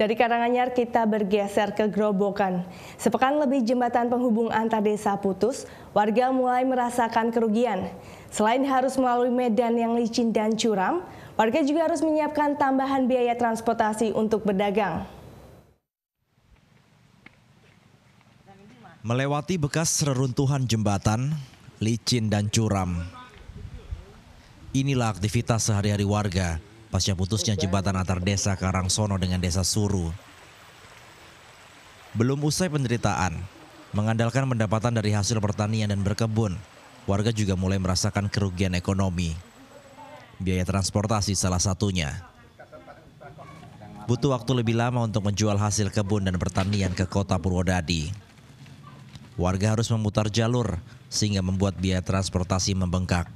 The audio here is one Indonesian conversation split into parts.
Dari Karanganyar kita bergeser ke Grobogan. Sepekan lebih jembatan penghubung antar desa putus, warga mulai merasakan kerugian. Selain harus melalui medan yang licin dan curam, warga juga harus menyiapkan tambahan biaya transportasi untuk berdagang. Melewati bekas reruntuhan jembatan, licin dan curam. Inilah aktivitas sehari-hari warga pasca putusnya jembatan antar desa Karangsono dengan desa Suru. Belum usai penderitaan, mengandalkan pendapatan dari hasil pertanian dan berkebun, warga juga mulai merasakan kerugian ekonomi. Biaya transportasi salah satunya. Butuh waktu lebih lama untuk menjual hasil kebun dan pertanian ke kota Purwodadi. Warga harus memutar jalur sehingga membuat biaya transportasi membengkak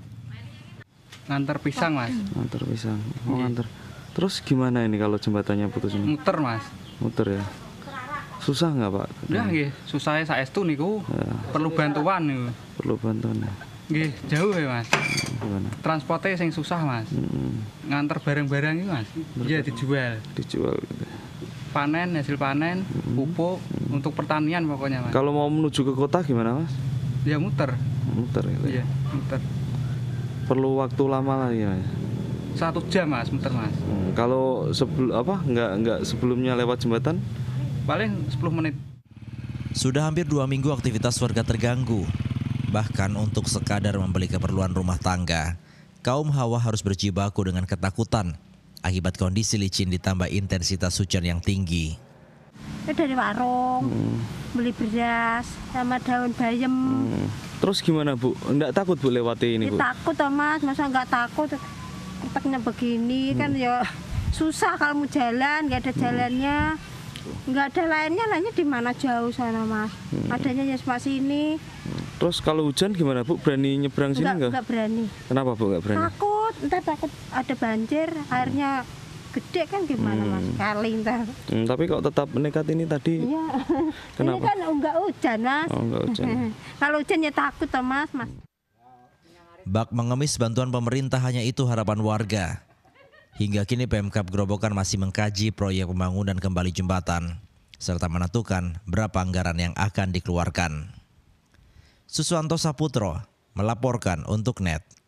nganter pisang mas nganter pisang oh, iya. nganter terus gimana ini kalau jembatannya putus ini muter mas muter ya susah nggak pak susah ya, susah saya itu nih ya. perlu bantuan nih perlu bantuan ya Gih, jauh ya mas hmm, Gimana? transportnya yang susah mas hmm. ngantar barang-barang itu mas iya dijual dijual gitu ya? panen hasil panen hmm. pupuk hmm. untuk pertanian pokoknya mas kalau mau menuju ke kota gimana mas ya muter muter gitu ya, ya muter perlu waktu lama lagi ya satu jam mas muter mas hmm, kalau sebelum apa nggak nggak sebelumnya lewat jembatan paling 10 menit sudah hampir dua minggu aktivitas warga terganggu bahkan untuk sekadar membeli keperluan rumah tangga kaum hawa harus berjibaku dengan ketakutan akibat kondisi licin ditambah intensitas hujan yang tinggi dari warung hmm. beli beras sama daun bayam hmm Terus gimana Bu? Enggak takut Bu lewati ini Bu? Ya, takut oh Mas, masa enggak takut? Kuteknya begini hmm. kan ya susah kalau mau jalan, enggak ada hmm. jalannya. Enggak ada lainnya, lainnya di mana jauh sana Mas. Hmm. Adanya ya cuma sini. Hmm. Terus kalau hujan gimana Bu? Berani nyebrang enggak, sini enggak? Enggak berani. Kenapa Bu enggak berani? Takut, entar takut ada banjir, airnya gede kan gimana hmm. mas kali ntar hmm, tapi kok tetap nekat ini tadi ya. kenapa ini kan enggak hujan mas oh, enggak hujan kalau hujan ya takut toh mas mas bak mengemis bantuan pemerintah hanya itu harapan warga hingga kini Pemkap Grobogan masih mengkaji proyek pembangunan kembali jembatan serta menentukan berapa anggaran yang akan dikeluarkan Suswanto Saputro melaporkan untuk NET